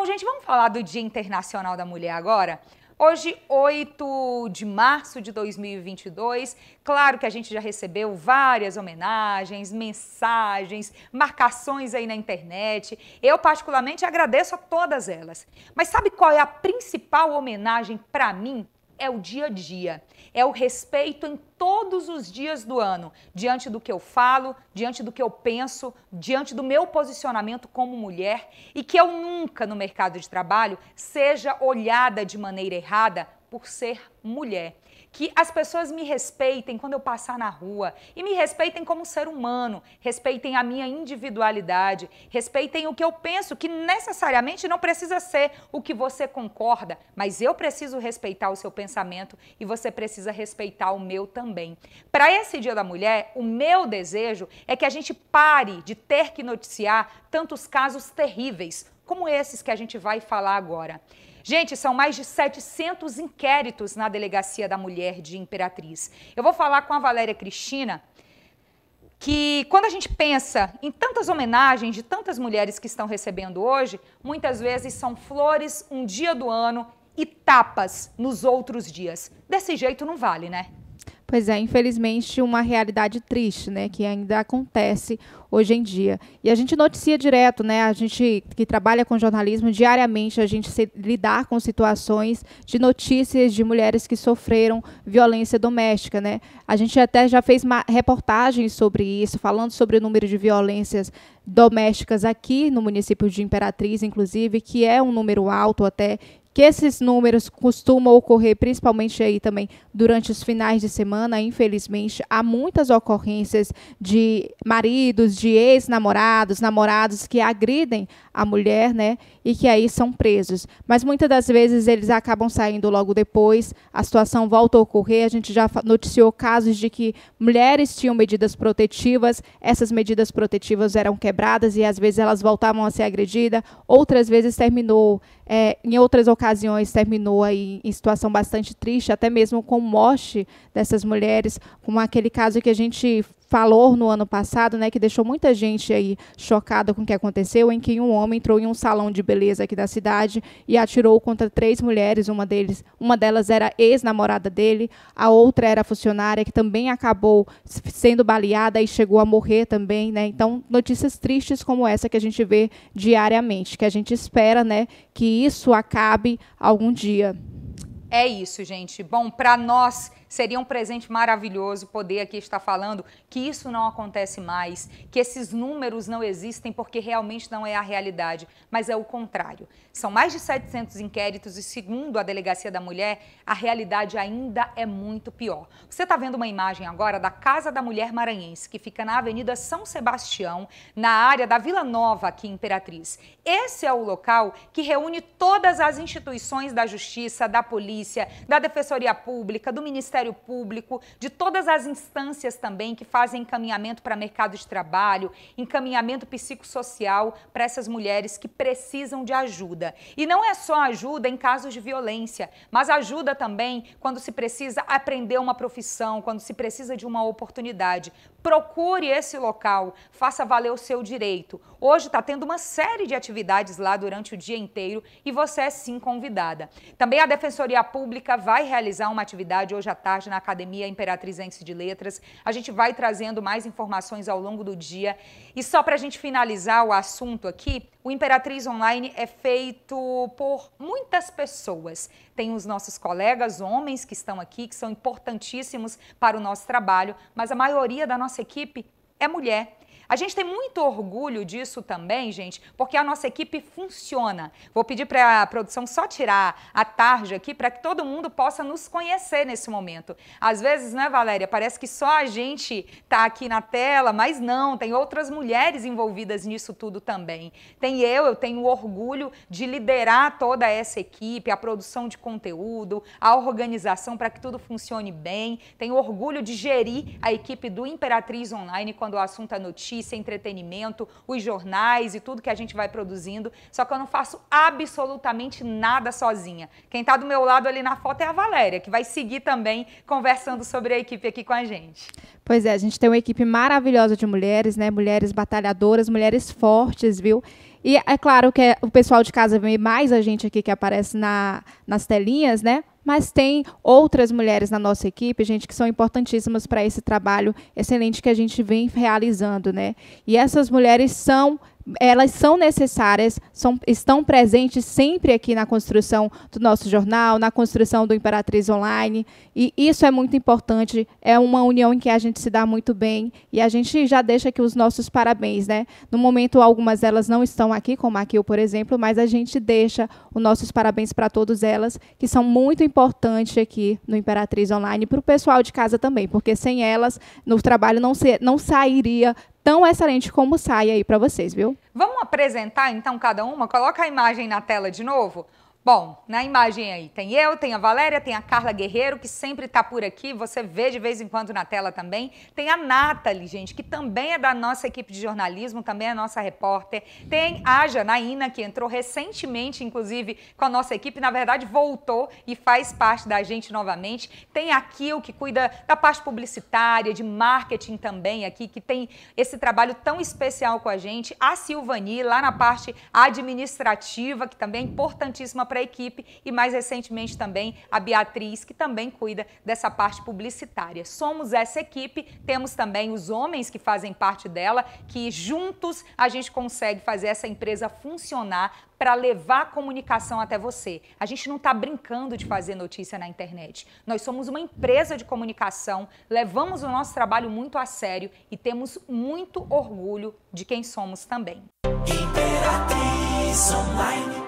Bom, gente, vamos falar do Dia Internacional da Mulher agora? Hoje, 8 de março de 2022, claro que a gente já recebeu várias homenagens, mensagens, marcações aí na internet. Eu, particularmente, agradeço a todas elas. Mas sabe qual é a principal homenagem para mim é o dia a dia, é o respeito em todos os dias do ano, diante do que eu falo, diante do que eu penso, diante do meu posicionamento como mulher e que eu nunca no mercado de trabalho seja olhada de maneira errada por ser mulher que as pessoas me respeitem quando eu passar na rua e me respeitem como ser humano, respeitem a minha individualidade, respeitem o que eu penso, que necessariamente não precisa ser o que você concorda, mas eu preciso respeitar o seu pensamento e você precisa respeitar o meu também. Para esse Dia da Mulher, o meu desejo é que a gente pare de ter que noticiar tantos casos terríveis como esses que a gente vai falar agora. Gente, são mais de 700 inquéritos na Delegacia da Mulher de Imperatriz. Eu vou falar com a Valéria Cristina, que quando a gente pensa em tantas homenagens de tantas mulheres que estão recebendo hoje, muitas vezes são flores um dia do ano e tapas nos outros dias. Desse jeito não vale, né? Pois é, infelizmente, uma realidade triste, né, que ainda acontece hoje em dia. E a gente noticia direto, né, a gente que trabalha com jornalismo, diariamente a gente se, lidar com situações de notícias de mulheres que sofreram violência doméstica, né. A gente até já fez reportagens sobre isso, falando sobre o número de violências domésticas aqui no município de Imperatriz, inclusive, que é um número alto até, que esses números costumam ocorrer principalmente aí também durante os finais de semana. Infelizmente, há muitas ocorrências de maridos, de ex-namorados, namorados que agridem a mulher, né? E que aí são presos. Mas muitas das vezes eles acabam saindo logo depois, a situação volta a ocorrer. A gente já noticiou casos de que mulheres tinham medidas protetivas, essas medidas protetivas eram quebradas e às vezes elas voltavam a ser agredidas, outras vezes terminou é, em outras ocasiões terminou aí em situação bastante triste, até mesmo com morte dessas mulheres, como aquele caso que a gente falou no ano passado, né, que deixou muita gente aí chocada com o que aconteceu, em que um homem entrou em um salão de beleza aqui da cidade e atirou contra três mulheres, uma deles, uma delas era ex-namorada dele, a outra era funcionária que também acabou sendo baleada e chegou a morrer também, né? Então, notícias tristes como essa que a gente vê diariamente, que a gente espera, né, que isso acabe algum dia. É isso, gente. Bom, para nós seria um presente maravilhoso poder aqui estar falando que isso não acontece mais, que esses números não existem porque realmente não é a realidade, mas é o contrário. São mais de 700 inquéritos e, segundo a Delegacia da Mulher, a realidade ainda é muito pior. Você está vendo uma imagem agora da Casa da Mulher Maranhense, que fica na Avenida São Sebastião, na área da Vila Nova, aqui em Imperatriz. Esse é o local que reúne todas as instituições da justiça, da polícia, Polícia, da Defensoria Pública, do Ministério Público, de todas as instâncias também que fazem encaminhamento para mercado de trabalho, encaminhamento psicossocial para essas mulheres que precisam de ajuda. E não é só ajuda em casos de violência, mas ajuda também quando se precisa aprender uma profissão, quando se precisa de uma oportunidade. Procure esse local, faça valer o seu direito. Hoje está tendo uma série de atividades lá durante o dia inteiro e você é sim convidada. Também a Defensoria Pública vai realizar uma atividade hoje à tarde na Academia Imperatrizense de Letras. A gente vai trazendo mais informações ao longo do dia. E só para a gente finalizar o assunto aqui, o Imperatriz Online é feito por muitas pessoas. Tem os nossos colegas homens que estão aqui, que são importantíssimos para o nosso trabalho, mas a maioria da nossa equipe é mulher. A gente tem muito orgulho disso também, gente, porque a nossa equipe funciona. Vou pedir para a produção só tirar a tarja aqui para que todo mundo possa nos conhecer nesse momento. Às vezes, né, Valéria, parece que só a gente tá aqui na tela, mas não, tem outras mulheres envolvidas nisso tudo também. Tem eu, eu tenho orgulho de liderar toda essa equipe, a produção de conteúdo, a organização para que tudo funcione bem. Tenho orgulho de gerir a equipe do Imperatriz Online quando o assunto é notícia notícia, entretenimento, os jornais e tudo que a gente vai produzindo. Só que eu não faço absolutamente nada sozinha. Quem está do meu lado ali na foto é a Valéria, que vai seguir também conversando sobre a equipe aqui com a gente. Pois é, a gente tem uma equipe maravilhosa de mulheres, né? Mulheres batalhadoras, mulheres fortes, viu? E é claro que é, o pessoal de casa vê mais a gente aqui que aparece na, nas telinhas, né? mas tem outras mulheres na nossa equipe, gente, que são importantíssimas para esse trabalho excelente que a gente vem realizando, né? E essas mulheres são elas são necessárias, são, estão presentes sempre aqui na construção do nosso jornal, na construção do Imperatriz Online, e isso é muito importante, é uma união em que a gente se dá muito bem, e a gente já deixa aqui os nossos parabéns, né? No momento, algumas delas não estão aqui, como a Kiel, por exemplo, mas a gente deixa os nossos parabéns para todas elas, que são muito importantes aqui no Imperatriz Online, para o pessoal de casa também, porque sem elas, no trabalho não, ser, não sairia tão excelente como sai aí para vocês, viu? Vamos apresentar então cada uma? Coloca a imagem na tela de novo. Bom, na imagem aí tem eu, tem a Valéria, tem a Carla Guerreiro, que sempre está por aqui, você vê de vez em quando na tela também. Tem a Nathalie, gente, que também é da nossa equipe de jornalismo, também é nossa repórter. Tem a Janaína, que entrou recentemente, inclusive, com a nossa equipe, na verdade voltou e faz parte da gente novamente. Tem a Kiel, que cuida da parte publicitária, de marketing também aqui, que tem esse trabalho tão especial com a gente. A Silvani, lá na parte administrativa, que também é importantíssima para a equipe e mais recentemente também a Beatriz, que também cuida dessa parte publicitária. Somos essa equipe, temos também os homens que fazem parte dela, que juntos a gente consegue fazer essa empresa funcionar para levar a comunicação até você. A gente não está brincando de fazer notícia na internet. Nós somos uma empresa de comunicação, levamos o nosso trabalho muito a sério e temos muito orgulho de quem somos também. Imperatriz Online.